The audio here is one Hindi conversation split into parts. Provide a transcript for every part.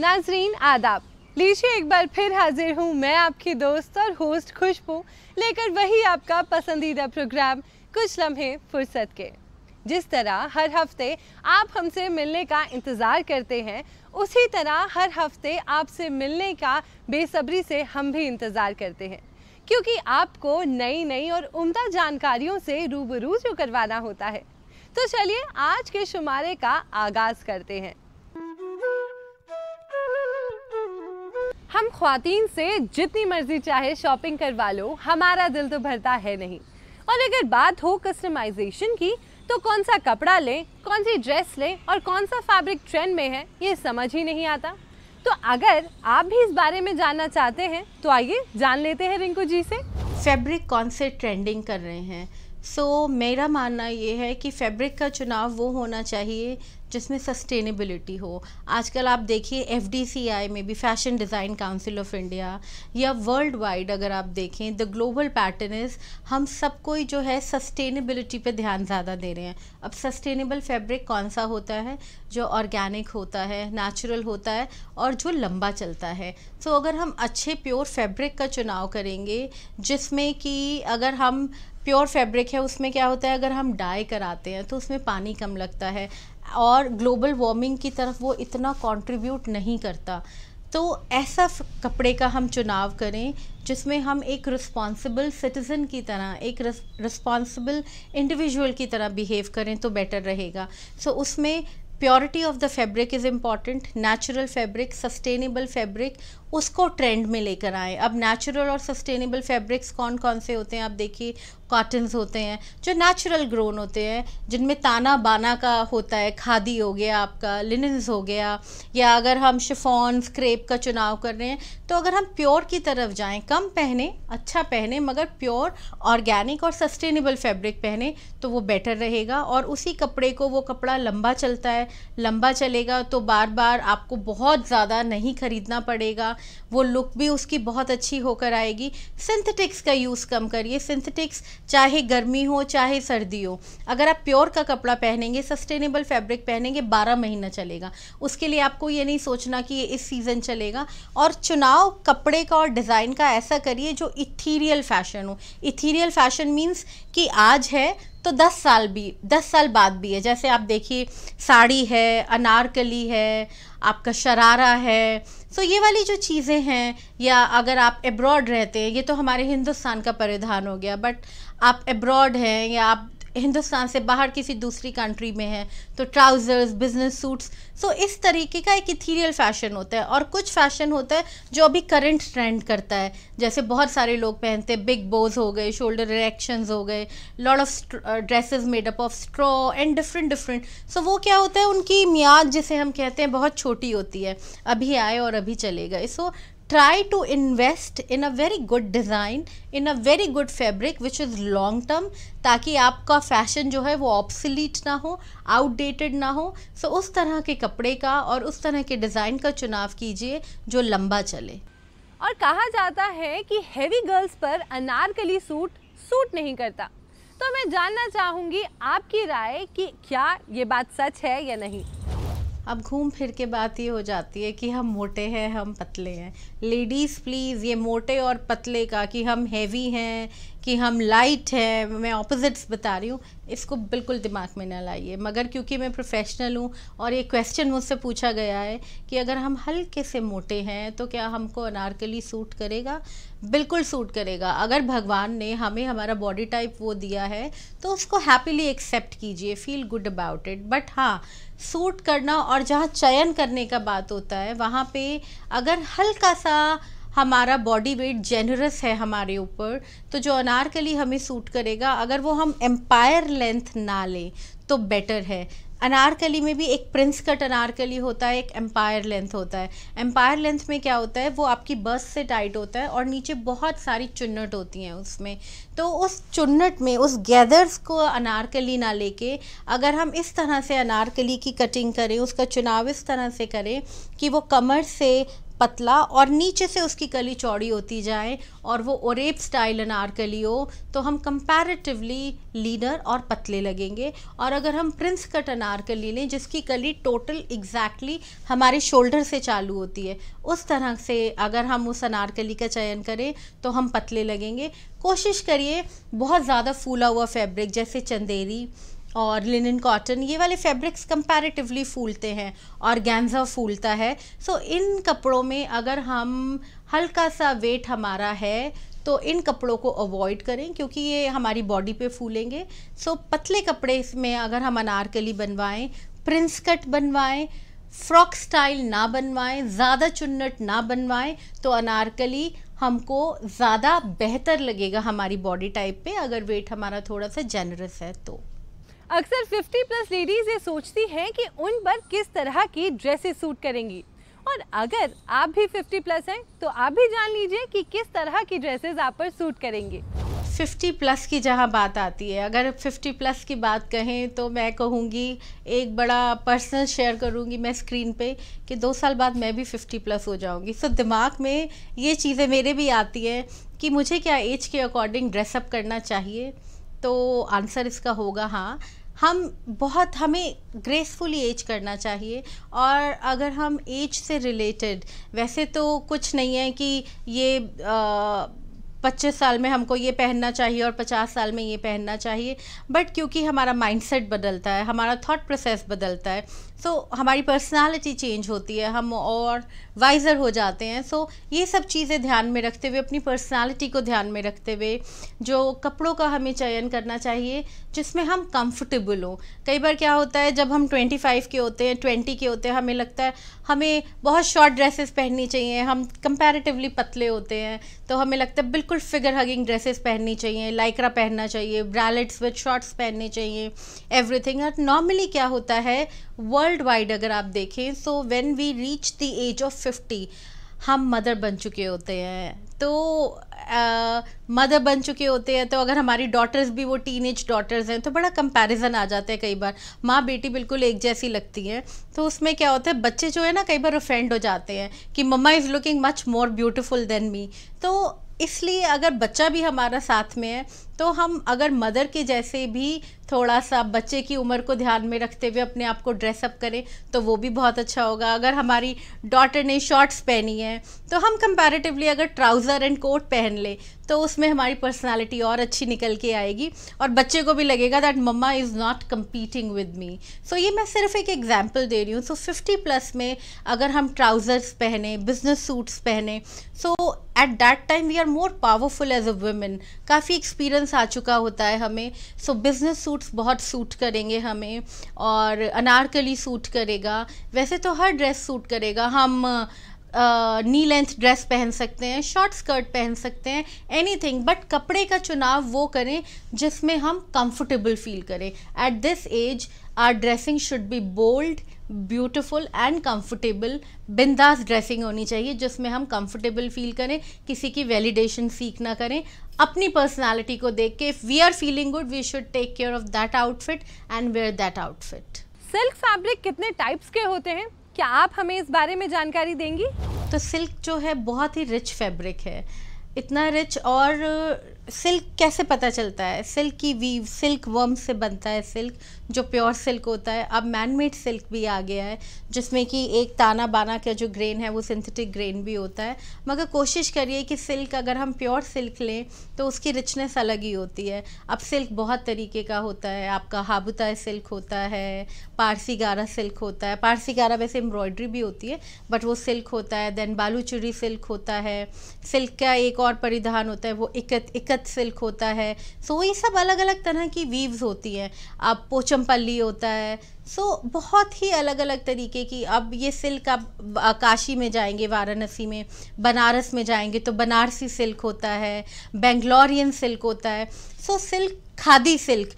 नाजरीन आदाब लीजिए एक बार फिर हाजिर हूँ मैं आपकी दोस्त और होस्ट खुशबू लेकर वही आपका पसंदीदा प्रोग्राम कुछ लम्हे फुर्सत के जिस तरह हर हफ्ते आप हमसे मिलने का इंतज़ार करते हैं उसी तरह हर हफ्ते आपसे मिलने का बेसब्री से हम भी इंतज़ार करते हैं क्योंकि आपको नई नई और उम्दा जानकारियों से रूबरू जो करवाना होता है तो चलिए आज के शुमारे का आगाज़ करते हैं हम खातन से जितनी मर्जी चाहे शॉपिंग करवा लो हमारा दिल तो भरता है नहीं और अगर बात हो कस्टमाइजेशन की तो कौन सा कपड़ा लें कौन सी ड्रेस लें और कौन सा फैब्रिक ट्रेंड में है ये समझ ही नहीं आता तो अगर आप भी इस बारे में जानना चाहते हैं तो आइए जान लेते हैं रिंकू जी से फैब्रिक कौन से ट्रेंडिंग कर रहे हैं सो so, मेरा मानना ये है कि फैब्रिक का चुनाव वो होना चाहिए जिसमें सस्टेनेबिलिटी हो आजकल आप देखिए एफ में भी fashion design council of India या वर्ल्ड वाइड अगर आप देखें द ग्लोबल पैटर्न इज़ हम कोई जो है सस्टेनेबिलिटी पे ध्यान ज़्यादा दे रहे हैं अब सस्टेनेबल फैब्रिक कौन सा होता है जो ऑर्गेनिक होता है नेचुरल होता है और जो लंबा चलता है सो so, अगर हम अच्छे प्योर फैब्रिक का चुनाव करेंगे जिसमें कि अगर हम प्योर फैब्रिक है उसमें क्या होता है अगर हम डाई कराते हैं तो उसमें पानी कम लगता है और ग्लोबल वार्मिंग की तरफ वो इतना कंट्रीब्यूट नहीं करता तो ऐसा कपड़े का हम चुनाव करें जिसमें हम एक रिस्पॉन्सिबल सिटीज़न की तरह एक रिस्पॉन्सिबल इंडिविजुअल की तरह बिहेव करें तो बेटर रहेगा सो so, उसमें purity of the fabric is important natural fabric sustainable fabric उसको ट्रेंड में लेकर आए अब नेचुरल और सस्टेनेबल फैब्रिक्स कौन कौन से होते हैं आप देखिए कॉटन्स होते हैं जो नेचुरल ग्रोन होते हैं जिनमें ताना बाना का होता है खादी हो गया आपका लिनन्स हो गया या अगर हम शिफॉन स्क्रेप का चुनाव कर रहे हैं तो अगर हम प्योर की तरफ जाएं कम पहने अच्छा पहने मगर प्योर ऑर्गेनिक और सस्टेनेबल फैब्रिक पहने तो वो बेटर रहेगा और उसी कपड़े को वो कपड़ा लंबा चलता है है लंबा चलेगा तो बार बार आपको बहुत ज़्यादा नहीं ख़रीदना पड़ेगा वो लुक भी उसकी बहुत अच्छी होकर आएगी सिंथेटिक्स का यूज़ कम करिए सिंथेटिक्स चाहे गर्मी हो चाहे सर्दी हो अगर आप प्योर का कपड़ा पहनेंगे सस्टेनेबल फैब्रिक पहनेंगे बारह महीना चलेगा उसके लिए आपको ये नहीं सोचना कि ये इस सीज़न चलेगा और चुनाव कपड़े का और डिज़ाइन का ऐसा करिए जो इथीरियल फैशन हो इथीरियल फैशन मीन्स कि आज है तो दस साल भी दस साल बाद भी है जैसे आप देखिए साड़ी है अनारकली है आपका शरारा है सो ये वाली जो चीज़ें हैं या अगर आप एब्रॉड रहते हैं ये तो हमारे हिंदुस्तान का परिधान हो गया बट आप एब्रॉड हैं या आप हिंदुस्तान से बाहर किसी दूसरी कंट्री में है तो ट्राउज़र्स बिजनेस सूट्स सो इस तरीके का एक इथीरियल फैशन होता है और कुछ फैशन होता है जो अभी करंट ट्रेंड करता है जैसे बहुत सारे लोग पहनते हैं बिग बोज हो गए शोल्डर रिएक्शन हो गए lot of dresses made up of straw and different different so वो क्या होता है उनकी मियाद जिसे हम कहते हैं बहुत छोटी होती है अभी आए और अभी चले गए सो try to invest in a very good design in a very good fabric which is long term ताकि आपका फैशन जो है वो ऑप्सलीट ना हो आउटडेटेड ना हो सो so, उस तरह के कपड़े का और उस तरह के डिज़ाइन का चुनाव कीजिए जो लंबा चले और कहा जाता है कि हैवी गर्ल्स पर अनारकली सूट सूट नहीं करता तो मैं जानना चाहूँगी आपकी राय कि क्या ये बात सच है या नहीं अब घूम फिर के बात ये हो जाती है कि हम मोटे हैं हम पतले हैं लेडीज़ प्लीज़ ये मोटे और पतले का कि हम हैवी हैं कि हम लाइट है मैं ऑपोजिट्स बता रही हूँ इसको बिल्कुल दिमाग में ना लाइए मगर क्योंकि मैं प्रोफेशनल हूँ और ये क्वेश्चन मुझसे पूछा गया है कि अगर हम हल्के से मोटे हैं तो क्या हमको अनारकली सूट करेगा बिल्कुल सूट करेगा अगर भगवान ने हमें हमारा बॉडी टाइप वो दिया है तो उसको हैप्पीली एक्सेप्ट कीजिए feel good about it but हाँ सूट करना और जहाँ चयन करने का बात होता है वहाँ पे अगर हल्का सा हमारा बॉडी वेट जेनरस है हमारे ऊपर तो जो अनारकली हमें सूट करेगा अगर वो हम एम्पायर लेंथ ना लें तो बेटर है अनारकली में भी एक प्रिंस कट अनारकली होता है एक एम्पायर लेंथ होता है एम्पायर लेंथ में क्या होता है वो आपकी बस से टाइट होता है और नीचे बहुत सारी चुन्नट होती हैं उसमें तो उस चुन्नट में उस गैदर्स को अनारकली ना लेके अगर हम इस तरह से अनारकली की कटिंग करें उसका चुनाव इस तरह से करें कि वो कमर से पतला और नीचे से उसकी कली चौड़ी होती जाए और वो ओरेब स्टाइल अनारकली हो तो हम कंपैरेटिवली लीनर और पतले लगेंगे और अगर हम प्रिंस कट अनारकली लें जिसकी कली टोटल एग्जैक्टली exactly हमारे शोल्डर से चालू होती है उस तरह से अगर हम उस अनारकली का चयन करें तो हम पतले लगेंगे कोशिश करिए बहुत ज़्यादा फूला हुआ फैब्रिक जैसे चंदेरी और लिनन कॉटन ये वाले फैब्रिक्स कंपैरेटिवली फूलते हैं और गैंजा फूलता है सो so, इन कपड़ों में अगर हम हल्का सा वेट हमारा है तो इन कपड़ों को अवॉइड करें क्योंकि ये हमारी बॉडी पे फूलेंगे सो so, पतले कपड़े में अगर हम अनारकली बनवाएं प्रिंस कट बनवाएं फ्रॉक स्टाइल ना बनवाएं ज़्यादा चुन्नट ना बनवाएं तो अनारकली हमको ज़्यादा बेहतर लगेगा हमारी बॉडी टाइप पे अगर वेट हमारा थोड़ा सा जेनरस है तो अक्सर 50 प्लस लेडीज़ ये सोचती हैं कि उन पर किस तरह की ड्रेसेस सूट करेंगी और अगर आप भी 50 प्लस हैं तो आप भी जान लीजिए कि किस तरह की ड्रेसेस आप पर सूट करेंगी 50 प्लस की जहाँ बात आती है अगर 50 प्लस की बात कहें तो मैं कहूँगी एक बड़ा पर्सनल शेयर करूँगी मैं स्क्रीन पे कि दो साल बाद मैं भी 50 प्लस हो जाऊँगी सो दिमाग में ये चीज़ें मेरे भी आती हैं कि मुझे क्या एज के अकॉर्डिंग ड्रेसअप करना चाहिए तो आंसर इसका होगा हाँ हम बहुत हमें ग्रेसफुली एज करना चाहिए और अगर हम एज से रिलेटेड वैसे तो कुछ नहीं है कि ये आ, पच्चीस साल में हमको ये पहनना चाहिए और पचास साल में ये पहनना चाहिए बट क्योंकि हमारा माइंडसेट बदलता है हमारा थॉट प्रोसेस बदलता है सो तो हमारी पर्सनालिटी चेंज होती है हम और वाइज़र हो जाते हैं सो ये सब चीज़ें ध्यान में रखते हुए अपनी पर्सनालिटी को ध्यान में रखते हुए जो कपड़ों का हमें चयन करना चाहिए जिसमें हम कंफर्टेबल हों कई बार क्या होता है जब हम 25 के होते हैं 20 के होते हैं हमें लगता है हमें बहुत शॉर्ट ड्रेसेस पहननी चाहिए हम कंपेरेटिवली पतले होते हैं तो हमें लगता है बिल्कुल फिगर हगिंग ड्रेसेस पहननी चाहिए लाइकरा पहनना चाहिए ब्रैलेट्स विद शॉर्ट्स पहनने चाहिए एवरीथिंग और नॉर्मली क्या होता है वर्ल्ड वाइड अगर आप देखें so when we reach the age of fifty हम मदर बन चुके होते हैं तो मदर बन चुके होते हैं तो अगर हमारी डॉटर्स भी वो टीन एज डॉटर्स हैं तो बड़ा कंपैरिजन आ जाता है कई बार माँ बेटी बिल्कुल एक जैसी लगती हैं तो उसमें क्या होता है बच्चे जो है ना कई बार ऑफेंड हो जाते हैं कि mamma is looking much more beautiful than me तो इसलिए अगर बच्चा भी हमारा साथ में है तो हम अगर मदर के जैसे भी थोड़ा सा बच्चे की उम्र को ध्यान में रखते हुए अपने आप को ड्रेसअप करें तो वो भी बहुत अच्छा होगा अगर हमारी डॉटर ने शॉर्ट्स पहनी है तो हम कंपैरेटिवली अगर ट्राउज़र एंड कोट पहन लें तो उसमें हमारी पर्सनालिटी और अच्छी निकल के आएगी और बच्चे को भी लगेगा that mamma is not competing with me so ये मैं सिर्फ एक एग्जाम्पल दे रही हूँ सो फिफ्टी प्लस में अगर हम ट्राउज़र्स पहने बिजनेस सूट्स पहने so at that time we are more powerful as a women काफ़ी एक्सपीरियंस कलेक्शंस आ चुका होता है हमें सो बिज़नेस सूट्स बहुत सूट करेंगे हमें और अनारकली सूट करेगा वैसे तो हर ड्रेस सूट करेगा हम नी लेंथ ड्रेस पहन सकते हैं शॉर्ट स्कर्ट पहन सकते हैं एनी थिंग बट कपड़े का चुनाव वो करें जिसमें हम कंफर्टेबल फील करें at this age our dressing should be bold beautiful and comfortable बिंदास ड्रेसिंग होनी चाहिए जिसमें हम कंफर्टेबल फील करें किसी की वैलिडेशन सीख ना करें अपनी पर्सनालिटी को देख के if we are feeling good we should take care of that outfit and wear that outfit silk fabric कितने टाइप्स के होते हैं क्या आप हमें इस बारे में जानकारी देंगी तो सिल्क जो है बहुत ही रिच फैब्रिक है इतना रिच और सिल्क कैसे पता चलता है सिल्क की वीव सिल्क वर्म से बनता है सिल्क जो प्योर सिल्क होता है अब मैनमेड सिल्क भी आ गया है जिसमें कि एक ताना बाना का जो ग्रेन है वो सिंथेटिक ग्रेन भी होता है मगर कोशिश करिए कि सिल्क अगर हम प्योर सिल्क लें तो उसकी रिचनेस अलग ही होती है अब सिल्क बहुत तरीके का होता है आपका हाबुता सिल्क होता है पारसी गारा सिल्क होता है पारसी गारा वैसे एम्ब्रॉयड्री भी होती है बट वो सिल्क होता है देन बालूचुरी सिल्क होता है सिल्क का एक और परिधान होता है वो इकत इकत कलकत सिल्क होता है सो ये सब अलग अलग तरह की वीव्स होती हैं अब पोचमपल्ली होता है सो बहुत ही अलग अलग तरीके की अब ये सिल्क आप काशी में जाएंगे वाराणसी में बनारस में जाएंगे तो बनारसी सिल्क होता है बेंगलोरियन सिल्क होता है सो सिल्क खादी सिल्क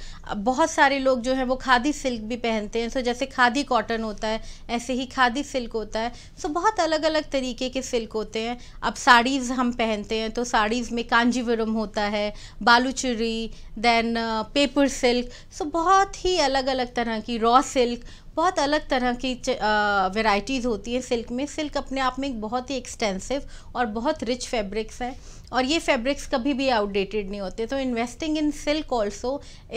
बहुत सारे लोग जो है वो खादी सिल्क भी पहनते हैं सो जैसे खादी कॉटन होता है ऐसे ही खादी सिल्क होता है सो बहुत अलग अलग तरीके के सिल्क होते हैं अब साड़ीज़ हम पहनते हैं तो साड़ीज़ में कांजीवरम होता है Baluchari then paper silk so बहुत ही अलग अलग तरह की रॉ सिल्क बहुत अलग तरह की वेराइटीज़ होती हैं सिल्क में सिल्क अपने आप में एक बहुत ही एक्सटेंसिव और बहुत रिच फैब्रिक्स हैं और ये फैब्रिक्स कभी भी आउटडेटेड नहीं होते तो investing in silk also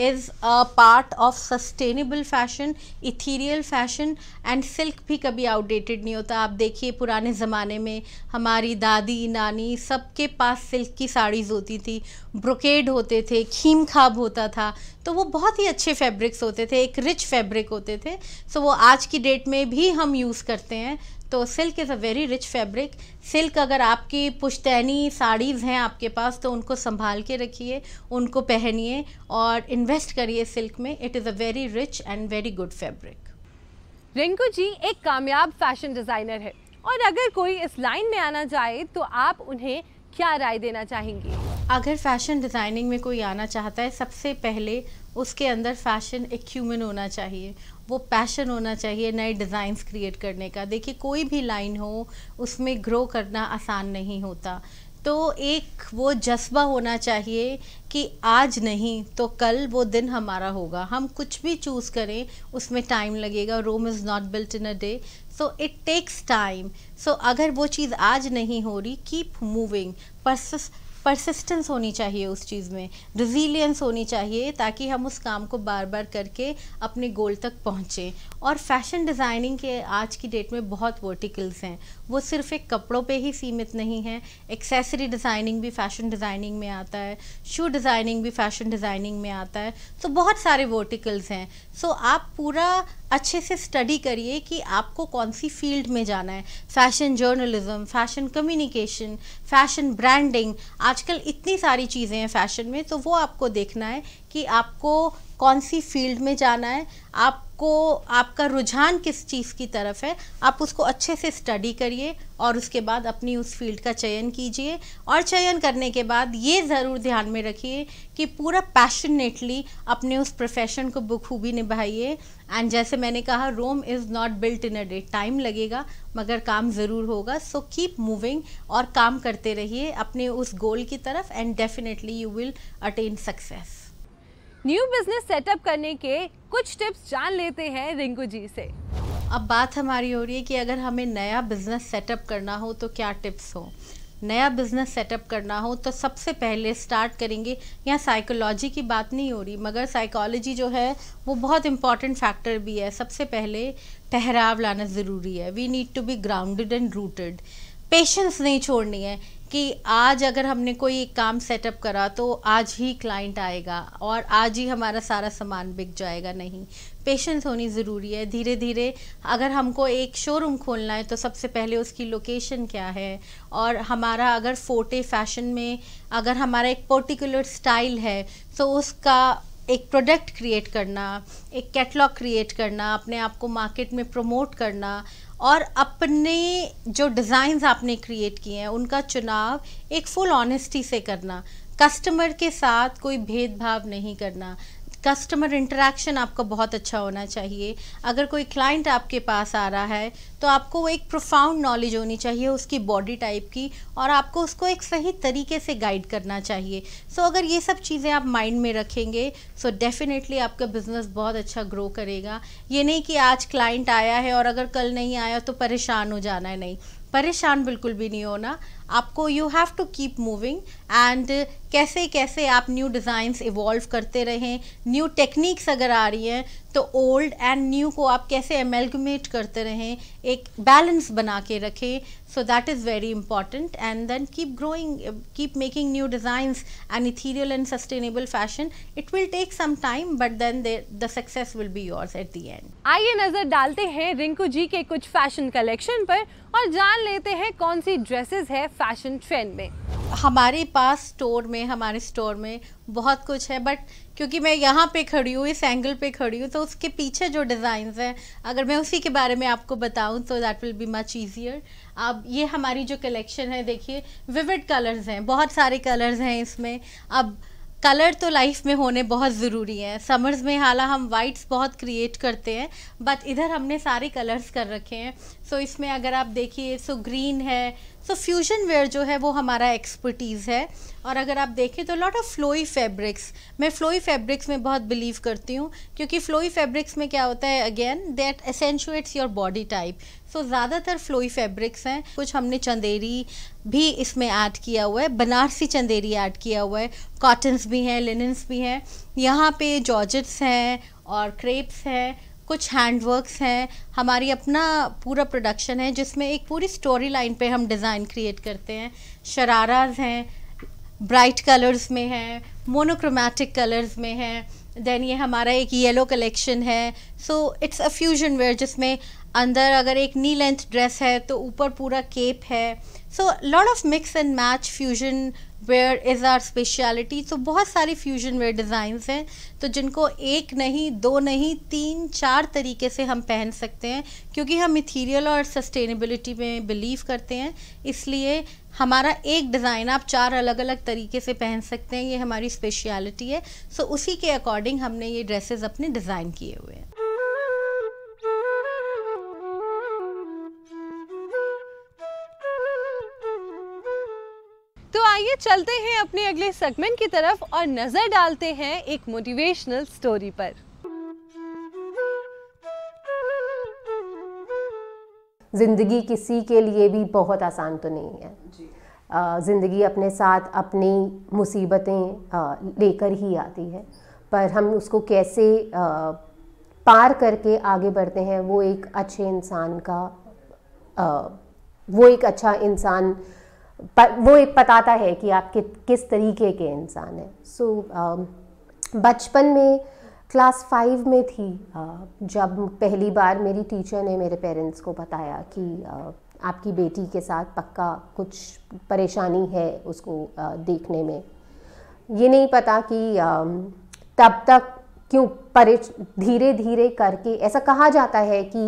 is a part of sustainable fashion ethereal fashion and silk भी कभी आउटडेटेड नहीं होता आप देखिए पुराने ज़माने में हमारी दादी नानी सबके पास सिल्क की साड़ीज़ होती थी ब्रोकेड होते थे खीम खाब होता था तो वो बहुत ही अच्छे फैब्रिक्स होते थे एक रिच फैब्रिक होते थे सो वो आज की डेट में भी हम यूज़ करते हैं तो silk is a very rich fabric silk अगर आपकी पुश्तैनी साड़ीज़ हैं आपके पास तो उनको संभाल के रखिए उनको पहनिए और इन्वेस्ट करिए सिल्क में it is a very rich and very good fabric Rinku ji एक कामयाब फैशन डिज़ाइनर है और अगर कोई इस लाइन में आना चाहे तो आप उन्हें क्या राय देना चाहेंगी अगर फैशन डिज़ाइनिंग में कोई आना चाहता है सबसे पहले उसके अंदर फैशन एक ह्यूमन होना चाहिए वो पैशन होना चाहिए नए डिज़ाइंस क्रिएट करने का देखिए कोई भी लाइन हो उसमें ग्रो करना आसान नहीं होता तो एक वो जज्बा होना चाहिए कि आज नहीं तो कल वो दिन हमारा होगा हम कुछ भी चूज़ करें उसमें टाइम लगेगा Rome is not built in a day so it takes time so अगर वो चीज़ आज नहीं हो रही कीप मूविंग परस परसिस्टेंस होनी चाहिए उस चीज़ में रिजिलियंस होनी चाहिए ताकि हम उस काम को बार बार करके अपने गोल तक पहुँचें और फैशन डिज़ाइनिंग के आज की डेट में बहुत वर्टिकल्स हैं वो सिर्फ एक कपड़ों पे ही सीमित नहीं है एक्सेसरी डिज़ाइनिंग भी फ़ैशन डिज़ाइनिंग में आता है शू डिज़ाइनिंग भी फ़ैशन डिज़ाइनिंग में आता है तो बहुत सारे वर्टिकल्स हैं सो so, आप पूरा अच्छे से स्टडी करिए कि आपको कौन सी फील्ड में जाना है fashion journalism fashion communication fashion branding आजकल इतनी सारी चीज़ें हैं फ़ैशन में तो वो आपको देखना है कि आपको कौन सी फील्ड में जाना है आप आपको आपका रुझान किस चीज़ की तरफ है आप उसको अच्छे से स्टडी करिए और उसके बाद अपनी उस फील्ड का चयन कीजिए और चयन करने के बाद ये ज़रूर ध्यान में रखिए कि पूरा पैशनेटली अपने उस प्रोफेशन को बखूबी निभाइए एंड जैसे मैंने कहा Rome is not built in a day time लगेगा मगर काम ज़रूर होगा सो कीप मूविंग और काम करते रहिए अपने उस गोल की तरफ and definitely you will attain success new business setup करने के कुछ टिप्स जान लेते हैं रिंकू जी से अब बात हमारी हो रही है कि अगर हमें नया बिजनेस सेटअप करना हो तो क्या टिप्स हो नया बिजनेस सेटअप करना हो तो सबसे पहले स्टार्ट करेंगे यहाँ साइकोलॉजी की बात नहीं हो रही मगर साइकोलॉजी जो है वो बहुत इंपॉर्टेंट फैक्टर भी है सबसे पहले ठहराव लाना ज़रूरी है we need to be grounded and rooted patience नहीं छोड़नी है कि आज अगर हमने कोई काम सेटअप करा तो आज ही क्लाइंट आएगा और आज ही हमारा सारा सामान बिक जाएगा नहीं पेशेंस होनी ज़रूरी है धीरे धीरे अगर हमको एक शोरूम खोलना है तो सबसे पहले उसकी लोकेशन क्या है और हमारा अगर फोटे फैशन में अगर हमारा एक पर्टिकुलर स्टाइल है तो उसका एक प्रोडक्ट क्रिएट करना एक कैटलॉग क्रिएट करना अपने आप को मार्केट में प्रमोट करना और अपने जो डिज़ाइंस आपने क्रिएट किए हैं उनका चुनाव एक फुल ऑनेस्टी से करना कस्टमर के साथ कोई भेदभाव नहीं करना कस्टमर इंटरेक्शन आपका बहुत अच्छा होना चाहिए अगर कोई क्लाइंट आपके पास आ रहा है तो आपको वो एक प्रोफाउंड नॉलेज होनी चाहिए उसकी बॉडी टाइप की और आपको उसको एक सही तरीके से गाइड करना चाहिए सो so, अगर ये सब चीज़ें आप माइंड में रखेंगे सो so डेफिनेटली आपका बिज़नेस बहुत अच्छा ग्रो करेगा ये नहीं कि आज क्लाइंट आया है और अगर कल नहीं आया तो परेशान हो जाना है नहीं परेशान बिल्कुल भी नहीं होना आपको you have to keep moving and कैसे कैसे आप न्यू डिज़ाइंस इवॉल्व करते रहें न्यू टेक्निक्स अगर आ रही हैं तो ओल्ड एंड न्यू को आप कैसे एमेलगमेट करते रहें एक बैलेंस बना के रखें so that is very important and then keep growing keep making new designs and ethereal and sustainable fashion it will take some time but then the success will be yours at the end आइए नज़र डालते हैं रिंकू जी के कुछ फैशन कलेक्शन पर और जान लेते हैं कौन सी ड्रेसेस है फैशन ट्रेंड में हमारे पास स्टोर में हमारे स्टोर में बहुत कुछ है बट क्योंकि मैं यहाँ पे खड़ी हूँ इस एंगल पे खड़ी हूँ तो उसके पीछे जो डिज़ाइंस हैं अगर मैं उसी के बारे में आपको बताऊँ तो that will be much easier अब ये हमारी जो कलेक्शन है देखिए विविड कलर्स हैं बहुत सारे कलर्स हैं इसमें अब कलर तो लाइफ में होने बहुत ज़रूरी है समर्स में हाला हम वाइट्स बहुत क्रिएट करते हैं बट इधर हमने सारे कलर्स कर रखे हैं सो so इसमें अगर आप देखिए सो ग्रीन है सो फ्यूजन वेयर जो है वो हमारा एक्सपर्टीज़ है और अगर आप देखें तो लॉट ऑफ फ्लोई फैब्रिक्स मैं फ्लोई फैब्रिक्स में बहुत बिलीव करती हूँ क्योंकि फ्लोई फैब्रिक्स में क्या होता है again that accentuates your body type so ज़्यादातर फ्लोई फैब्रिक्स हैं कुछ हमने चंदेरी भी इसमें ऐड किया हुआ है बनारसी चंदेरी ऐड किया हुआ है कॉटन्स भी हैं लिनन्स भी हैं यहाँ पे जॉर्जट्स हैं और क्रेप्स हैं कुछ हैंडवर्क्स हैं हमारी अपना पूरा प्रोडक्शन है जिसमें एक पूरी स्टोरी लाइन पे हम डिज़ाइन क्रिएट करते हैं शराराज हैं ब्राइट कलर्स में हैं मोनोक्रोमेटिक कलर्स में हैं देन ये हमारा एक येलो कलेक्शन है so it's a fusion wear जिसमें अंदर अगर एक नी लेंथ ड्रेस है तो ऊपर पूरा केप है so lot of mix and match fusion wear is our speciality तो बहुत सारी फ्यूजन वेयर डिज़ाइंस हैं तो जिनको एक नहीं दो नहीं तीन चार तरीके से हम पहन सकते हैं क्योंकि हम मिथीरियल और सस्टेनेबिलिटी में बिलीव करते हैं इसलिए हमारा एक डिज़ाइन आप चार अलग अलग तरीके से पहन सकते हैं ये हमारी स्पेशलिटी है सो so, उसी के अकॉर्डिंग हमने ये ड्रेसेस अपने डिज़ाइन किए हुए हैं आइए चलते हैं अपने अगले सेगमेंट की तरफ और नजर डालते हैं एक मोटिवेशनल स्टोरी पर जिंदगी किसी के लिए भी बहुत आसान तो नहीं है ज़िंदगी अपने साथ अपनी मुसीबतें लेकर ही आती है पर हम उसको कैसे पार करके आगे बढ़ते हैं वो एक अच्छे इंसान का वो एक अच्छा इंसान वो एक बताता है कि आप कि, किस तरीके के इंसान हैं सो so, um, बचपन में क्लास फाइव में थी uh, जब पहली बार मेरी टीचर ने मेरे पेरेंट्स को बताया कि uh, आपकी बेटी के साथ पक्का कुछ परेशानी है उसको uh, देखने में ये नहीं पता कि um, तब तक क्यों परे धीरे धीरे करके ऐसा कहा जाता है कि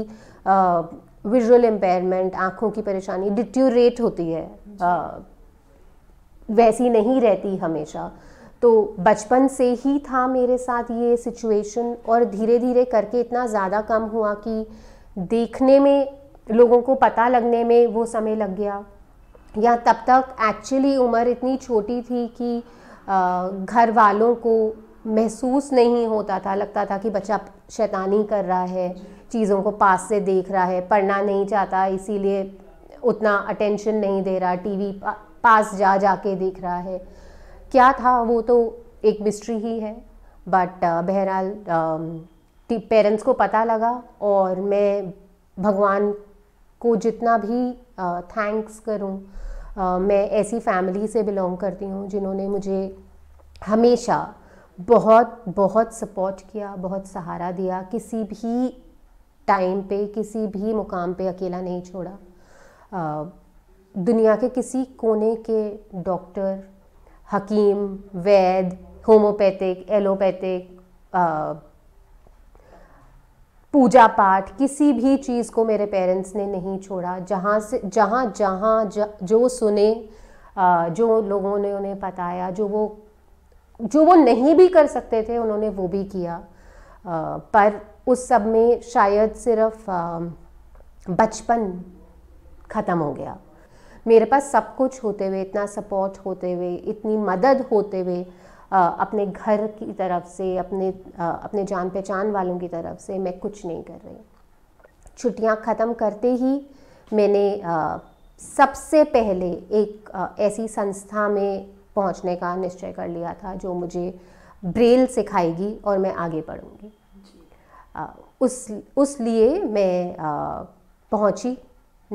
विजुअल इम्पेयरमेंट आँखों की परेशानी डिट्यूरेट होती है वैसी नहीं रहती हमेशा तो बचपन से ही था मेरे साथ ये सिचुएशन और धीरे धीरे करके इतना ज़्यादा कम हुआ कि देखने में लोगों को पता लगने में वो समय लग गया या तब तक एक्चुअली उम्र इतनी छोटी थी कि घर वालों को महसूस नहीं होता था लगता था कि बच्चा शैतानी कर रहा है चीज़ों को पास से देख रहा है पढ़ना नहीं चाहता इसीलिए उतना अटेंशन नहीं दे रहा टीवी पा, पास जा जा के देख रहा है क्या था वो तो एक मिस्ट्री ही है बट uh, बहरहाल पेरेंट्स um, को पता लगा और मैं भगवान को जितना भी थैंक्स uh, करूं uh, मैं ऐसी फैमिली से बिलोंग करती हूँ जिन्होंने मुझे हमेशा बहुत बहुत सपोर्ट किया बहुत सहारा दिया किसी भी टाइम पे किसी भी मुकाम पे अकेला नहीं छोड़ा दुनिया के किसी कोने के डॉक्टर हकीम वैद होम्योपैथिक एलोपैथिक पूजा पाठ किसी भी चीज़ को मेरे पेरेंट्स ने नहीं छोड़ा जहाँ से जहाँ जहाँ जो सुने जो लोगों ने उन्हें बताया जो वो जो वो नहीं भी कर सकते थे उन्होंने वो भी किया पर उस सब में शायद सिर्फ बचपन ख़त्म हो गया मेरे पास सब कुछ होते हुए इतना सपोर्ट होते हुए इतनी मदद होते हुए अपने घर की तरफ से अपने अपने जान पहचान वालों की तरफ से मैं कुछ नहीं कर रही छुट्टियां ख़त्म करते ही मैंने सबसे पहले एक ऐसी संस्था में पहुंचने का निश्चय कर लिया था जो मुझे ब्रेल सिखाएगी और मैं आगे बढ़ूँगी उस उस लिए मैं पहुंची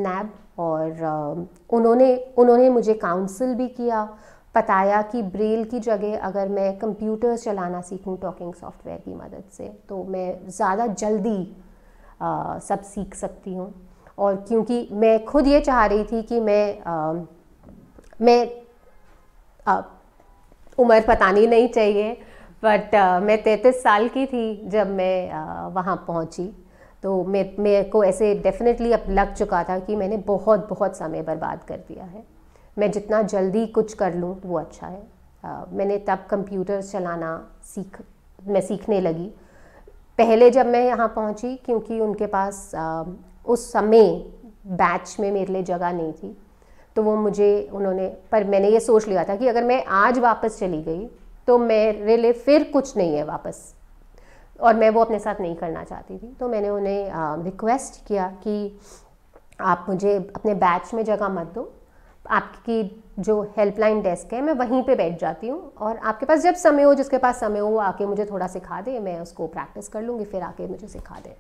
नैब और उन्होंने उन्होंने मुझे काउंसिल भी किया बताया कि ब्रेल की जगह अगर मैं कंप्यूटर चलाना सीखूं टॉकिंग सॉफ्टवेयर की मदद से तो मैं ज़्यादा जल्दी आ, सब सीख सकती हूँ और क्योंकि मैं खुद ये चाह रही थी कि मैं आ, मैं आ, उम्र पता नहीं चाहिए बट मैं तैंतीस साल की थी जब मैं वहाँ पहुँची तो मे मेरे को ऐसे डेफिनेटली अब लग चुका था कि मैंने बहुत बहुत समय बर्बाद कर दिया है मैं जितना जल्दी कुछ कर लूँ वो अच्छा है आ, मैंने तब कंप्यूटर चलाना सीख मैं सीखने लगी पहले जब मैं यहाँ पहुँची क्योंकि उनके पास आ, उस समय बैच में मेरे लिए जगह नहीं थी तो वो मुझे उन्होंने पर मैंने ये सोच लिया था कि अगर मैं आज वापस चली गई तो मेरे लिए फिर कुछ नहीं है वापस और मैं वो अपने साथ नहीं करना चाहती थी तो मैंने उन्हें रिक्वेस्ट किया कि आप मुझे अपने बैच में जगह मत दो आपकी जो हेल्पलाइन डेस्क है मैं वहीं पे बैठ जाती हूँ और आपके पास जब समय हो जिसके पास समय हो वो आके मुझे थोड़ा सिखा दे मैं उसको प्रैक्टिस कर लूँगी फिर आके मुझे सिखा दे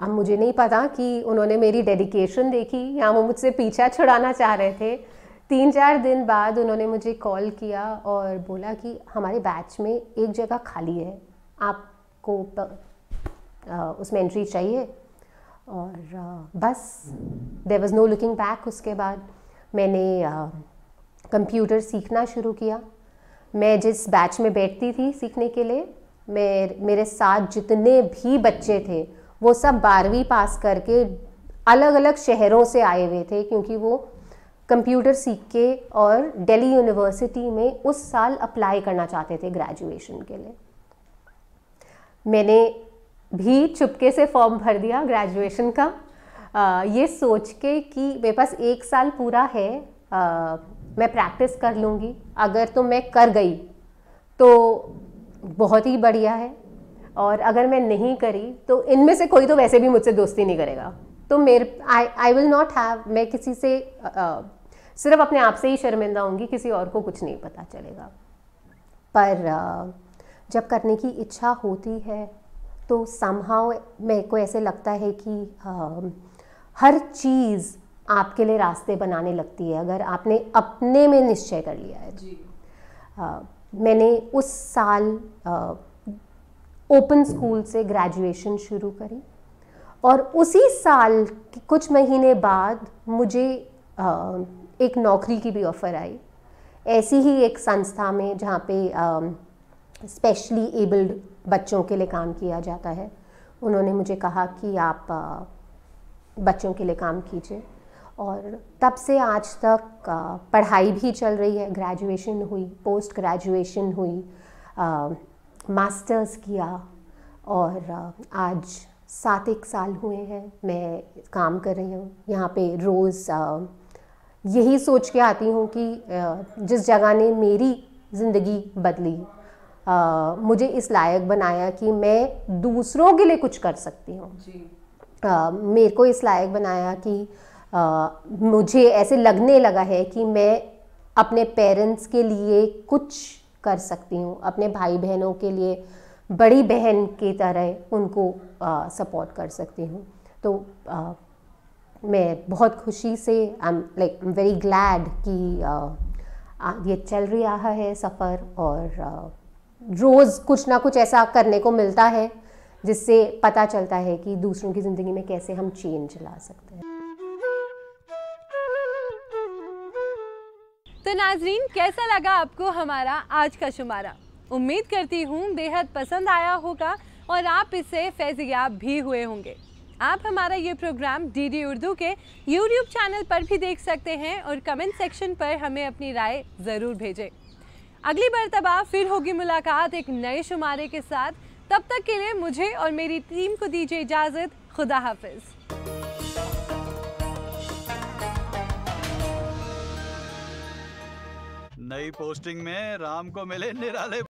अब मुझे नहीं पता कि उन्होंने मेरी डेडिकेशन देखी या वो मुझसे पीछा छुड़ाना चाह रहे थे तीन चार दिन बाद उन्होंने मुझे कॉल किया और बोला कि हमारे बैच में एक जगह खाली है आप को उसमें एंट्री चाहिए और बस there was no looking back उसके बाद मैंने कंप्यूटर सीखना शुरू किया मैं जिस बैच में बैठती थी सीखने के लिए मेरे मेरे साथ जितने भी बच्चे थे वो सब बारहवीं पास करके अलग अलग शहरों से आए हुए थे क्योंकि वो कंप्यूटर सीख के और दिल्ली यूनिवर्सिटी में उस साल अप्लाई करना चाहते थे ग्रेजुएशन के लिए मैंने भी चुपके से फॉर्म भर दिया ग्रेजुएशन का आ, ये सोच के कि मेरे पास एक साल पूरा है आ, मैं प्रैक्टिस कर लूँगी अगर तो मैं कर गई तो बहुत ही बढ़िया है और अगर मैं नहीं करी तो इनमें से कोई तो वैसे भी मुझसे दोस्ती नहीं करेगा तो मेरे I I will not have मैं किसी से आ, सिर्फ अपने आप से ही शर्मिंदा होंगी किसी और को कुछ नहीं पता चलेगा पर जब करने की इच्छा होती है तो समहाव मेरे को ऐसे लगता है कि आ, हर चीज़ आपके लिए रास्ते बनाने लगती है अगर आपने अपने में निश्चय कर लिया है जी। आ, मैंने उस साल ओपन स्कूल से ग्रेजुएशन शुरू करी और उसी साल कुछ महीने बाद मुझे आ, एक नौकरी की भी ऑफ़र आई ऐसी ही एक संस्था में जहाँ पे स्पेशली एबल्ड बच्चों के लिए काम किया जाता है उन्होंने मुझे कहा कि आप बच्चों के लिए काम कीजिए और तब से आज तक पढ़ाई भी चल रही है ग्रेजुएशन हुई पोस्ट ग्रेजुएशन हुई मास्टर्स किया और आज सात एक साल हुए हैं मैं काम कर रही हूँ यहाँ पे रोज़ यही सोच के आती हूँ कि जिस जगह ने मेरी ज़िंदगी बदली आ, मुझे इस लायक बनाया कि मैं दूसरों के लिए कुछ कर सकती हूँ मेरे को इस लायक बनाया कि आ, मुझे ऐसे लगने लगा है कि मैं अपने पेरेंट्स के लिए कुछ कर सकती हूँ अपने भाई बहनों के लिए बड़ी बहन की तरह उनको सपोर्ट कर सकती हूँ तो आ, मैं बहुत खुशी से I am like very glad कि आ, ये चल रहा है सफ़र और रोज़ कुछ ना कुछ ऐसा करने को मिलता है जिससे पता चलता है कि दूसरों की ज़िंदगी में कैसे हम चेंज ला सकते हैं तो नाजरीन कैसा लगा आपको हमारा आज का शुमारा उम्मीद करती हूँ बेहद पसंद आया होगा और आप इससे फैजियाब भी हुए होंगे आप हमारा ये प्रोग्राम डी उर्दू के यूट्यूब चैनल पर भी देख सकते हैं और कमेंट सेक्शन पर हमें अपनी राय ज़रूर भेजें अगली मरतबा फिर होगी मुलाकात एक नए शुमारे के साथ तब तक के लिए मुझे और मेरी टीम को दीजिए इजाज़त खुदा हाफिज़ नई पोस्टिंग में राम को मिले निराले